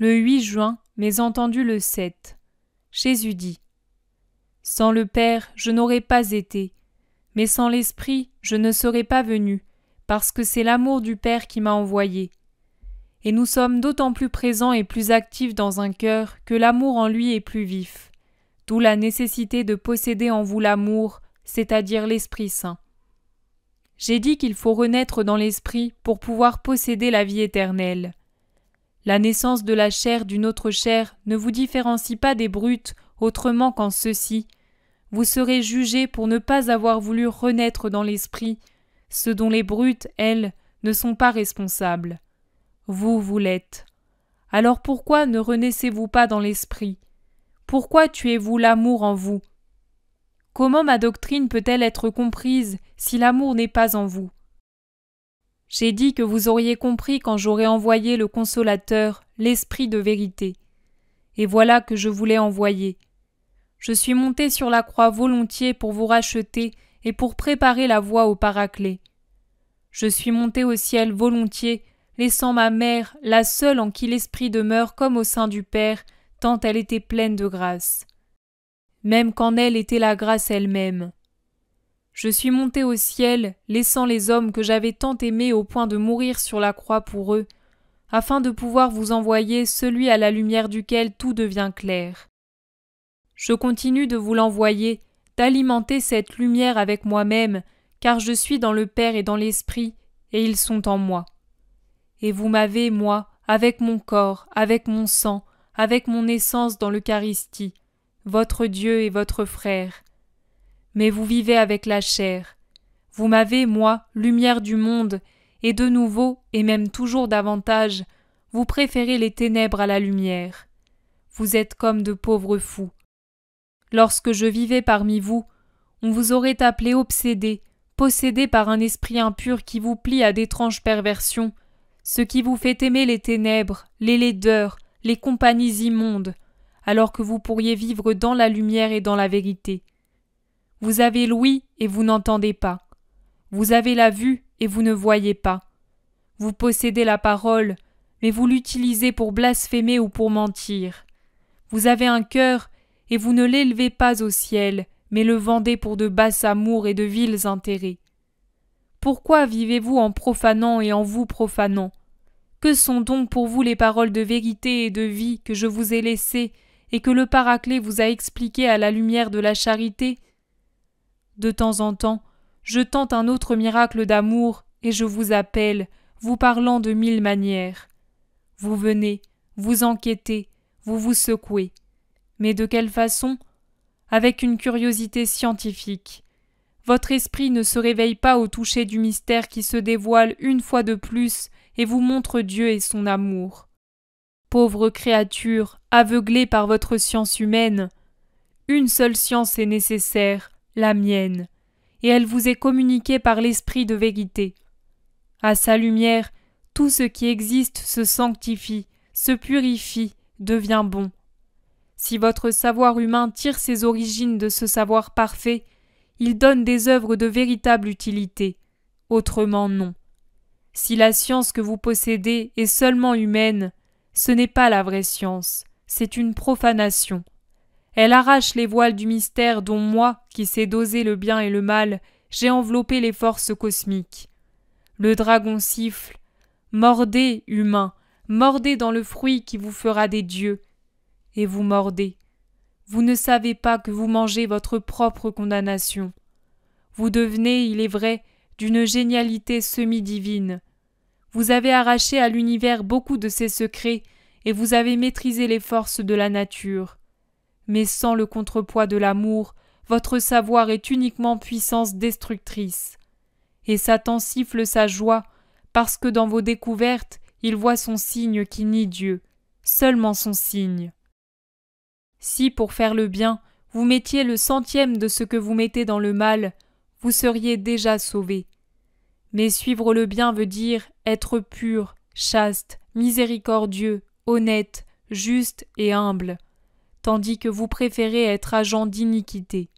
le 8 juin, mais entendu le 7. Jésus dit Sans le Père, je n'aurais pas été, mais sans l'Esprit, je ne serais pas venu, parce que c'est l'amour du Père qui m'a envoyé. Et nous sommes d'autant plus présents et plus actifs dans un cœur que l'amour en lui est plus vif, d'où la nécessité de posséder en vous l'amour, c'est-à-dire l'Esprit Saint. J'ai dit qu'il faut renaître dans l'Esprit pour pouvoir posséder la vie éternelle. La naissance de la chair d'une autre chair ne vous différencie pas des brutes autrement qu'en ceci. Vous serez jugés pour ne pas avoir voulu renaître dans l'esprit, ce dont les brutes, elles, ne sont pas responsables. Vous, vous l'êtes. Alors pourquoi ne renaissez-vous pas dans l'esprit Pourquoi tuez-vous l'amour en vous Comment ma doctrine peut-elle être comprise si l'amour n'est pas en vous j'ai dit que vous auriez compris quand j'aurais envoyé le consolateur, l'esprit de vérité. Et voilà que je voulais envoyer. Je suis monté sur la croix volontiers pour vous racheter et pour préparer la voie au paraclet. Je suis monté au ciel volontiers, laissant ma mère, la seule en qui l'esprit demeure comme au sein du Père, tant elle était pleine de grâce. Même qu'en elle était la grâce elle-même. Je suis monté au ciel, laissant les hommes que j'avais tant aimés au point de mourir sur la croix pour eux, afin de pouvoir vous envoyer celui à la lumière duquel tout devient clair. Je continue de vous l'envoyer, d'alimenter cette lumière avec moi-même, car je suis dans le Père et dans l'Esprit, et ils sont en moi. Et vous m'avez, moi, avec mon corps, avec mon sang, avec mon essence dans l'Eucharistie, votre Dieu et votre frère, mais vous vivez avec la chair. Vous m'avez, moi, lumière du monde, et de nouveau, et même toujours davantage, vous préférez les ténèbres à la lumière. Vous êtes comme de pauvres fous. Lorsque je vivais parmi vous, on vous aurait appelé obsédé, possédé par un esprit impur qui vous plie à d'étranges perversions, ce qui vous fait aimer les ténèbres, les laideurs, les compagnies immondes, alors que vous pourriez vivre dans la lumière et dans la vérité. Vous avez l'ouïe et vous n'entendez pas. Vous avez la vue et vous ne voyez pas. Vous possédez la parole, mais vous l'utilisez pour blasphémer ou pour mentir. Vous avez un cœur et vous ne l'élevez pas au ciel, mais le vendez pour de basses amours et de vils intérêts. Pourquoi vivez-vous en profanant et en vous profanant Que sont donc pour vous les paroles de vérité et de vie que je vous ai laissées et que le Paraclet vous a expliquées à la lumière de la charité de temps en temps, je tente un autre miracle d'amour et je vous appelle, vous parlant de mille manières. Vous venez, vous enquêtez, vous vous secouez. Mais de quelle façon Avec une curiosité scientifique. Votre esprit ne se réveille pas au toucher du mystère qui se dévoile une fois de plus et vous montre Dieu et son amour. Pauvre créature, aveuglée par votre science humaine, une seule science est nécessaire, la mienne, et elle vous est communiquée par l'Esprit de vérité. À sa lumière, tout ce qui existe se sanctifie, se purifie, devient bon. Si votre savoir humain tire ses origines de ce savoir parfait, il donne des œuvres de véritable utilité, autrement non. Si la science que vous possédez est seulement humaine, ce n'est pas la vraie science, c'est une profanation. Elle arrache les voiles du mystère dont moi, qui sais doser le bien et le mal, j'ai enveloppé les forces cosmiques. Le dragon siffle. Mordez, humain, mordez dans le fruit qui vous fera des dieux. Et vous mordez. Vous ne savez pas que vous mangez votre propre condamnation. Vous devenez, il est vrai, d'une génialité semi-divine. Vous avez arraché à l'univers beaucoup de ses secrets et vous avez maîtrisé les forces de la nature mais sans le contrepoids de l'amour, votre savoir est uniquement puissance destructrice. Et Satan siffle sa joie, parce que dans vos découvertes, il voit son signe qui nie Dieu, seulement son signe. Si, pour faire le bien, vous mettiez le centième de ce que vous mettez dans le mal, vous seriez déjà sauvé. Mais suivre le bien veut dire être pur, chaste, miséricordieux, honnête, juste et humble tandis que vous préférez être agent d'iniquité.